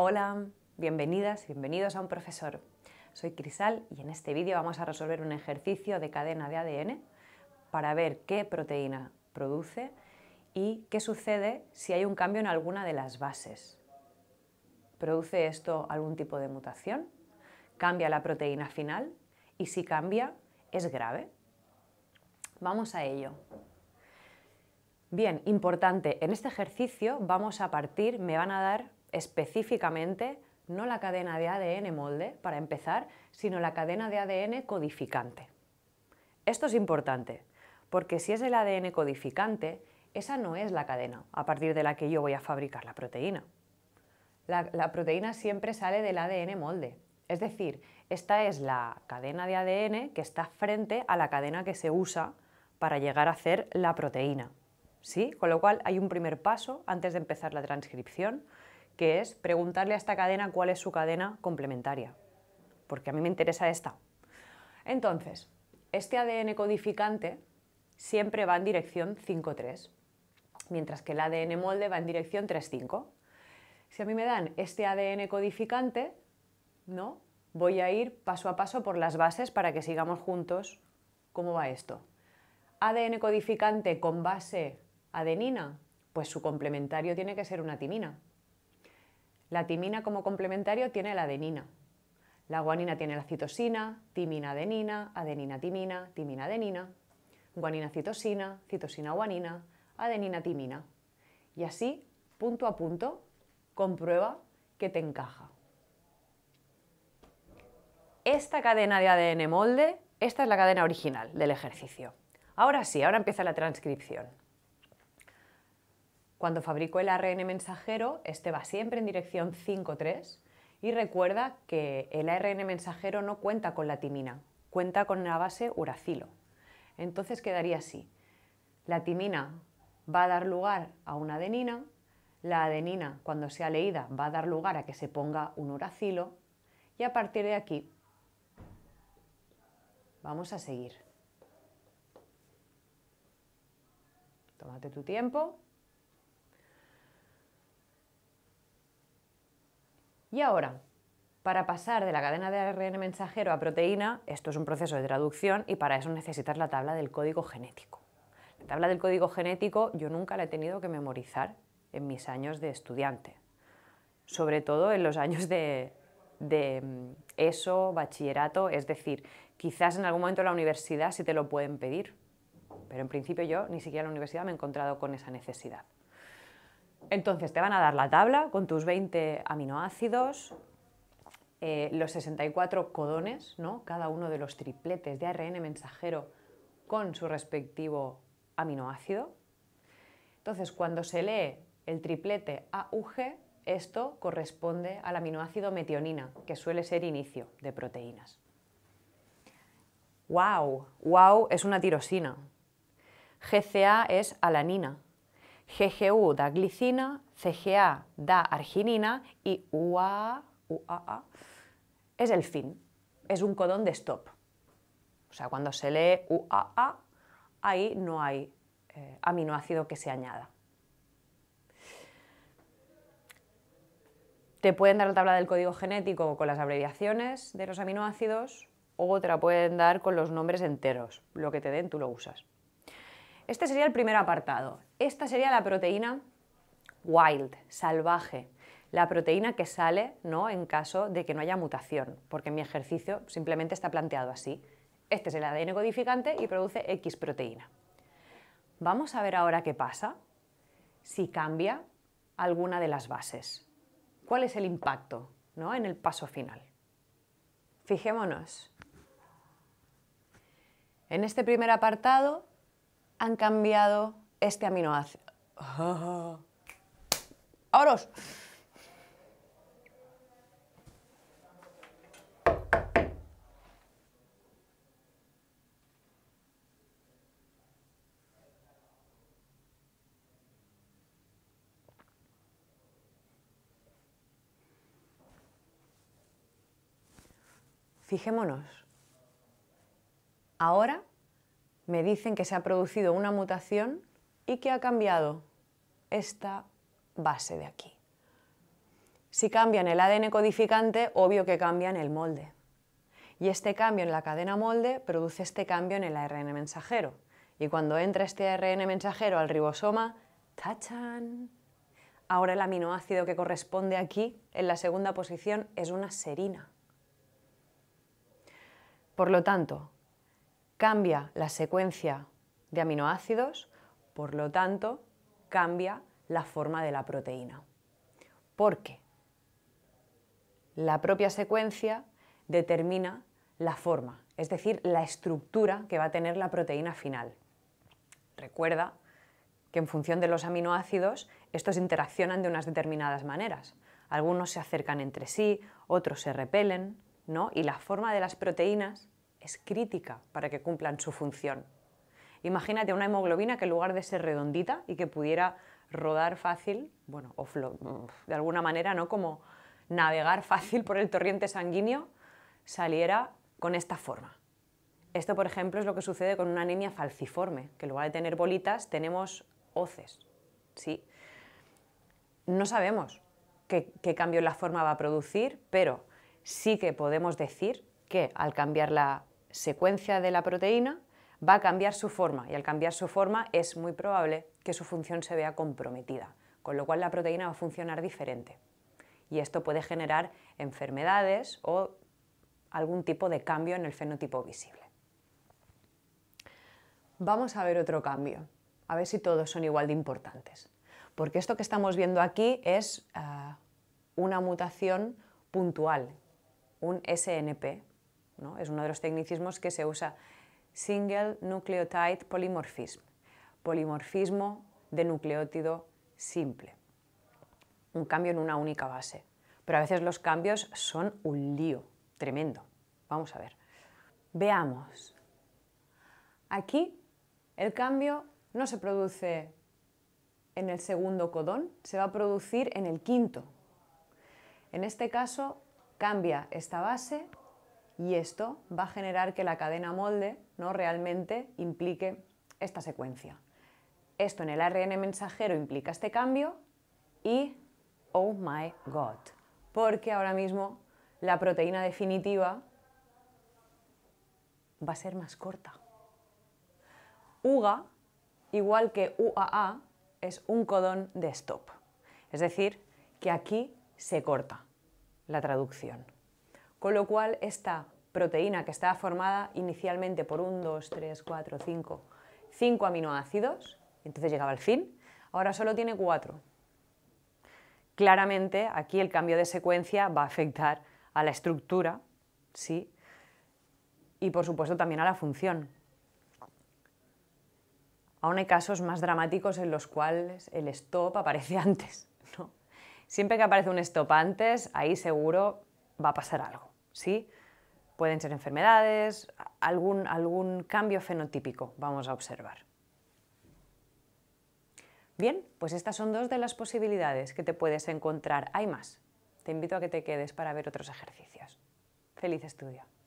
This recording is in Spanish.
Hola, bienvenidas, bienvenidos a un profesor. Soy Crisal y en este vídeo vamos a resolver un ejercicio de cadena de ADN para ver qué proteína produce y qué sucede si hay un cambio en alguna de las bases. ¿Produce esto algún tipo de mutación? ¿Cambia la proteína final? Y si cambia, ¿es grave? Vamos a ello. Bien, importante, en este ejercicio vamos a partir, me van a dar específicamente no la cadena de ADN molde, para empezar, sino la cadena de ADN codificante. Esto es importante, porque si es el ADN codificante, esa no es la cadena a partir de la que yo voy a fabricar la proteína. La, proteína siempre sale del ADN molde, es decir, esta es la cadena de ADN que está frente a la cadena que se usa para llegar a hacer la proteína. ¿Sí? Con lo cual hay un primer paso antes de empezar la transcripción, que es preguntarle a esta cadena cuál es su cadena complementaria, porque a mí me interesa esta. Entonces, este ADN codificante siempre va en dirección 5'3", mientras que el ADN molde va en dirección 3'5". Si a mí me dan este ADN codificante, ¿no? voy a ir paso a paso por las bases para que sigamos juntos cómo va esto. ADN codificante con base adenina, pues su complementario tiene que ser una timina. La timina como complementario tiene la adenina. La guanina tiene la citosina, timina adenina, adenina timina, timina adenina, guanina citosina, citosina guanina, adenina timina. Y así, punto a punto, comprueba que te encaja. Esta cadena de ADN molde, esta es la cadena original del ejercicio. Ahora sí, ahora empieza la transcripción. Cuando fabrico el ARN mensajero, este va siempre en dirección 5'3 y recuerda que el ARN mensajero no cuenta con la timina, cuenta con la base uracilo. Entonces quedaría así. La timina va a dar lugar a una adenina, la adenina cuando sea leída va a dar lugar a que se ponga un uracilo y a partir de aquí vamos a seguir. Tómate tu tiempo. Y ahora, para pasar de la cadena de ARN mensajero a proteína, esto es un proceso de traducción y para eso necesitas la tabla del código genético. La tabla del código genético yo nunca la he tenido que memorizar en mis años de estudiante, sobre todo en los años de, mm, ESO, bachillerato, es decir, quizás en algún momento la universidad sí te lo pueden pedir, pero en principio yo ni siquiera en la universidad me he encontrado con esa necesidad. Entonces te van a dar la tabla con tus 20 aminoácidos, eh, los 64 codones, ¿no? cada uno de los tripletes de ARN mensajero con su respectivo aminoácido. Entonces, cuando se lee el triplete AUG, esto corresponde al aminoácido metionina, que suele ser inicio de proteínas. ¡Wow! ¡Wow! Es una tirosina. GCA es alanina. GGU da glicina, CGA da arginina y UAA, es el fin, es un codón de stop. O sea, cuando se lee UAA, ahí no hay eh, aminoácido que se añada. Te pueden dar la tabla del código genético con las abreviaciones de los aminoácidos o te la pueden dar con los nombres enteros. Lo que te den tú lo usas. Este sería el primer apartado. Esta sería la proteína wild, salvaje, la proteína que sale ¿no? en caso de que no haya mutación, porque mi ejercicio simplemente está planteado así. Este es el ADN codificante y produce X proteína. Vamos a ver ahora qué pasa si cambia alguna de las bases. ¿Cuál es el impacto ¿no? en el paso final? Fijémonos. En este primer apartado han cambiado este aminoácido. Fijémonos. Ahora me dicen que se ha producido una mutación y qué ha cambiado esta base de aquí. Si cambian el ADN codificante, obvio que cambian el molde. Y este cambio en la cadena molde produce este cambio en el ARN mensajero. Y cuando entra este ARN mensajero al ribosoma, ¡tachan! Ahora el aminoácido que corresponde aquí, en la segunda posición, es una serina. Por lo tanto, cambia la secuencia de aminoácidos por lo tanto, cambia la forma de la proteína. ¿Por qué? La propia secuencia determina la forma, es decir, la estructura que va a tener la proteína final. Recuerda que en función de los aminoácidos, estos interaccionan de unas determinadas maneras. Algunos se acercan entre sí, otros se repelen, ¿no? Y la forma de las proteínas es crítica para que cumplan su función. Imagínate una hemoglobina que en lugar de ser redondita y que pudiera rodar fácil, bueno, o de alguna manera, ¿no? Como navegar fácil por el torrente sanguíneo, saliera con esta forma. Esto, por ejemplo, es lo que sucede con una anemia falciforme, que en lugar de tener bolitas, tenemos hoces. ¿sí? No sabemos qué, qué cambio en la forma va a producir, pero sí que podemos decir que al cambiar la secuencia de la proteína, va a cambiar su forma y al cambiar su forma es muy probable que su función se vea comprometida, con lo cual la proteína va a funcionar diferente. Y esto puede generar enfermedades o algún tipo de cambio en el fenotipo visible. Vamos a ver otro cambio, a ver si todos son igual de importantes, porque esto que estamos viendo aquí es ah, una mutación puntual, un SNP, ¿no? es uno de los tecnicismos que se usa Single Nucleotide Polymorphism, polimorfismo de nucleótido simple. Un cambio en una única base. Pero a veces los cambios son un lío tremendo. Vamos a ver. Veamos. Aquí el cambio no se produce en el segundo codón, se va a producir en el quinto. En este caso cambia esta base y esto va a generar que la cadena molde no realmente implique esta secuencia. Esto en el ARN mensajero implica este cambio y oh my god, porque ahora mismo la proteína definitiva va a ser más corta. UGA, igual que UAA, es un codón de stop. Es decir, que aquí se corta la traducción. Con lo cual, esta proteína que estaba formada inicialmente por 1, 2, 3, 4, 5, 5 aminoácidos, entonces llegaba al fin, ahora solo tiene cuatro Claramente, aquí el cambio de secuencia va a afectar a la estructura, ¿sí? Y por supuesto también a la función. Aún hay casos más dramáticos en los cuales el stop aparece antes, ¿no? Siempre que aparece un stop antes, ahí seguro va a pasar algo, ¿sí? Pueden ser enfermedades, algún, algún cambio fenotípico vamos a observar. Bien, pues estas son dos de las posibilidades que te puedes encontrar. Hay más. Te invito a que te quedes para ver otros ejercicios. Feliz estudio.